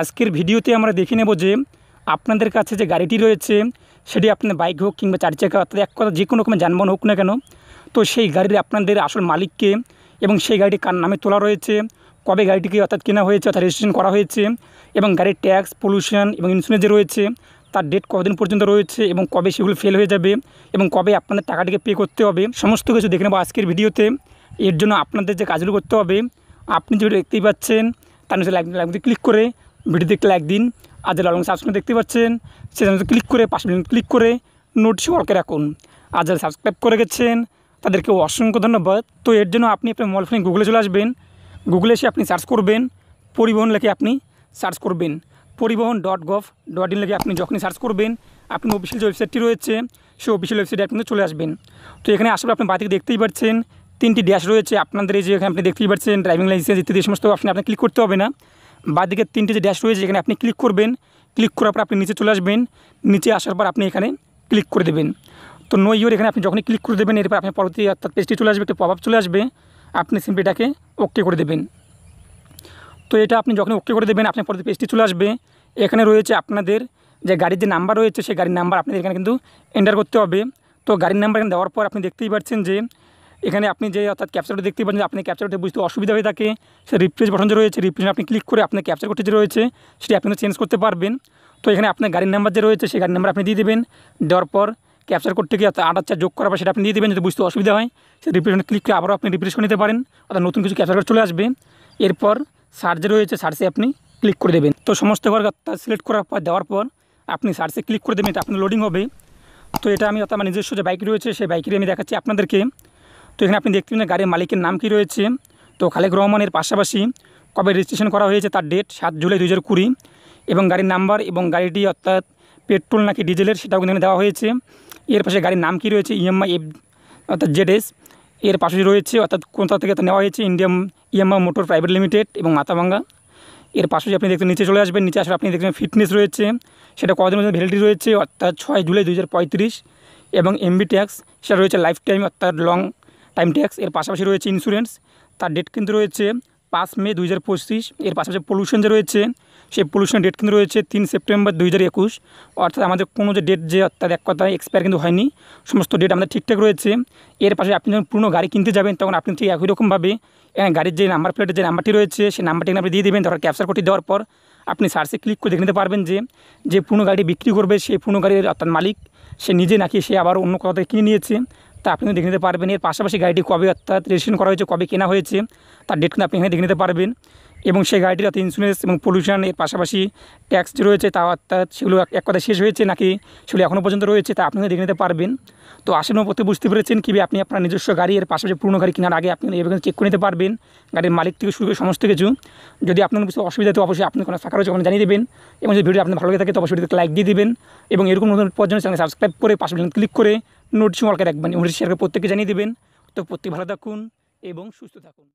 আজকের ভিডিওতে আমরা দেখে নেব যে আপনাদের কাছে যে গাড়িটি রয়েছে সেটি আপনার বাইক হোক কিংবা চার চাকা অর্থাৎ এক কথা যে কোনো রকমের যানবাহন হোক না কেন তো সেই গাড়ির আপনাদের আসল মালিককে এবং সেই গাড়িটি কার নামে তোলা রয়েছে কবে গাড়িটিকে অর্থাৎ কেনা হয়েছে অর্থাৎ রেজিস্ট্রেশন করা হয়েছে এবং গাড়ির ট্যাক্স পলিউশন এবং ইন্স্যুরেন্স যে রয়েছে তার ডেট কদিন পর্যন্ত রয়েছে এবং কবে সেগুলো ফেল হয়ে যাবে এবং কবে আপনাদের টাকাটিকে পে করতে হবে সমস্ত কিছু দেখে নেবো আজকের ভিডিওতে এর জন্য আপনাদের যে কাজগুলো করতে হবে আপনি যেগুলো দেখতেই পাচ্ছেন তার নিচে লাইক লাইভটি ক্লিক করে ভিডিওতে লাইক দিন আর যারা অলং সাবস্ক্রাইব দেখতে পাচ্ছেন সেখানে ক্লিক করে পাশে ক্লিক করে নোটিশ অলকে রাখুন আর যারা সাবস্ক্রাইব করে গেছেন তাদেরকে অসংখ্য ধন্যবাদ তো এর জন্য আপনি আপনার মোবাইল ফোনে গুগলে চলে আসবেন গুগলে এসে আপনি সার্চ করবেন পরিবহন লেখে আপনি সার্চ করবেন পরিবহন ডট গভ ডট ইন লেগে আপনি যখনই সার্চ করবেন আপনি অফিসিয়াল যে ওয়েবসাইটটি রয়েছে সেই অফিসিয়াল ওয়েবসাইটে আপনি চলে আসবেন তো এখানে আসলে আপনি বাড়িতে দেখতেই পাচ্ছেন তিনটি ড্যাশ রয়েছে আপনাদের এই যে এখানে আপনি দেখতেই পাচ্ছেন ড্রাইভিং লাইসেন্স ইত্যাদি সমস্ত অপশানে আপনি ক্লিক করতে হবে না বাঁদিকে তিনটে যে ড্যাশ রয়েছে এখানে আপনি ক্লিক করবেন ক্লিক করার পর আপনি নিচে চলে আসবেন নিচে আসার পর আপনি এখানে ক্লিক করে দেবেন তো নো ইউর এখানে আপনি যখনই ক্লিক করে দেবেন এরপর আপনি পরবর্তী অর্থাৎ পেজটি চলে আসবে একটি প্রভাব চলে আসবে আপনি সিম্পলি এটাকে ওকে করে দেবেন তো এটা আপনি যখন ওকে করে দেবেন আপনার পরবর্তী পেজটি চলে আসবে এখানে রয়েছে আপনাদের যে গাড়ির যে নাম্বার রয়েছে সেই গাড়ির নাম্বার আপনাদের এখানে কিন্তু এন্টার করতে হবে তো গাড়ির নাম্বার এখানে দেওয়ার পর আপনি দেখতেই পাচ্ছেন যে এখানে আপনি যে অর্থাৎ ক্যাপচারটা দেখতে পাচ্ছেন আপনি ক্যাপচারটা বুঝতে অসুবিধা হয়ে থাকে সে রিফ্রেশ বটন যে রয়েছে রিফ্রেশ আপনি ক্লিক করে আপনার ক্যাপচার করতে যে রয়েছে সেটি আপনি চেঞ্জ করতে পারবেন তো এখানে আপনার গাড়ির নাম্বার যে রয়েছে সেই গাড়ির নাম্বার আপনি দিয়ে দেবেন দেওয়ার পর ক্যাপচার কোডটিকে আট আচ্ছা যোগ করার পর সেটা আপনি দিয়ে দেবেন যদি বুঝতে অসুবিধা হয় সে রিফ্রেশনে ক্লিক করে আবারও আপনি রিফ্রেশ করে নিতে পারেন অর্থাৎ নতুন কিছু ক্যাপচার চলে আসবে এরপর যে রয়েছে সার্চে আপনি ক্লিক করে দেবেন তো সমস্ত ঘর সিলেক্ট করার পর দেওয়ার পর আপনি সার্চে ক্লিক করে দেবেন এটা আপনি লোডিং হবে তো এটা আমি অর্থাৎ আমার নিজস্ব যে বাইক রয়েছে সেই বাইকেরই আমি দেখাচ্ছি আপনাদেরকে তো এখানে আপনি দেখতে পাবেন গাড়ির মালিকের নাম কি রয়েছে তো খালেক রহমানের পাশাপাশি কবে রেজিস্ট্রেশন করা হয়েছে তার ডেট সাত জুলাই দু কুড়ি এবং গাড়ির নাম্বার এবং গাড়িটি অর্থাৎ পেট্রোল নাকি ডিজেলের সেটাও কিন্তু দেওয়া হয়েছে এর পাশে গাড়ির নাম কি রয়েছে ইএমআই e এফ অর্থাৎ জেডএস এর পাশে রয়েছে অর্থাৎ কোথা থেকে নেওয়া হয়েছে Indian EMI motor private limited এবং মাতাভাঙ্গা এর পাশে আপনি দেখতে নিচে চলে আসবেন নিচে আসলে আপনি দেখবেন ফিটনেস রয়েছে সেটা কদিন মধ্যে ভ্যালিটি রয়েছে অর্থাৎ ছয় জুলাই দু এবং এমবি ট্যাক্স সেটা রয়েছে লাইফ টাইম অর্থাৎ লং টাইম ট্যাক্স এর পাশাপাশি রয়েছে ইন্স্যুরেন্স তার ডেট কিন্তু রয়েছে পাঁচ মে দুই হাজার পঁচিশ এর পাশাপাশি পলিউশন যে রয়েছে সেই পলিউশনের ডেট কিন্তু রয়েছে তিন সেপ্টেম্বর দুই হাজার একুশ অর্থাৎ আমাদের কোনো যে ডেট যে তার এক কথা এক্সপায়ার কিন্তু হয়নি সমস্ত ডেট আমাদের ঠিকঠাক রয়েছে এর পাশে আপনি যখন পুরনো গাড়ি কিনতে যাবেন তখন আপনি ঠিক একই রকমভাবে গাড়ির যে নাম্বার প্লেটের যে নাম্বারটি রয়েছে সেই নাম্বারটি আপনি দিয়ে দেবেন ধর ক্যাপচার করতে দেওয়ার পর আপনি সার্চে ক্লিক করে দেখে নিতে পারবেন যে যে পুরনো গাড়ি বিক্রি করবে সেই পুরনো গাড়ির অর্থাৎ মালিক সে নিজে নাকি সে আবার অন্য কোথাও থেকে কিনে নিয়েছে তা আপনি দেখে নিতে পারবেন এর পাশাপাশি গাড়িটি কবে অর্থাৎ রেজিস্ট্রেশন করা হয়েছে কবে কেনা হয়েছে তার ডেট কিন্তু আপনি এখানে দেখে নিতে পারবেন এবং সেই গাড়িটির অর্থাৎ ইন্স্যুরেন্স এবং পলিউশন এর পাশাপাশি ট্যাক্স যে রয়েছে তা অর্থাৎ সেগুলো এক কথা শেষ হয়েছে নাকি সেগুলো এখনও পর্যন্ত রয়েছে তা আপনি দেখে নিতে পারবেন তো আসেন পথে বুঝতে পেরেছেন কীভাবে আপনি আপনার নিজস্ব গাড়ি এর পাশাপাশি পুরনো গাড়ি কেনার আগে আপনি এভাবে চেক করে নিতে পারবেন গাড়ির মালিক থেকে শুরু করে সমস্ত কিছু যদি আপনার কিছু অসুবিধা তো অবশ্যই আপনি কোনো ফাঁকা রয়েছে ওখানে জানিয়ে দেবেন এবং যদি ভিডিও আপনার ভালো লাগে থাকে তো অবশ্যই লাইক দিয়ে দেবেন এবং এরকম নতুন পর্যন্ত চ্যানেল সাবস্ক্রাইব করে পাশে ক্লিক করে নোটিশ মার্কে রাখবেন এবং শেয়ারকে প্রত্যেককে জানিয়ে দেবেন তো প্রত্যেক ভালো থাকুন এবং সুস্থ থাকুন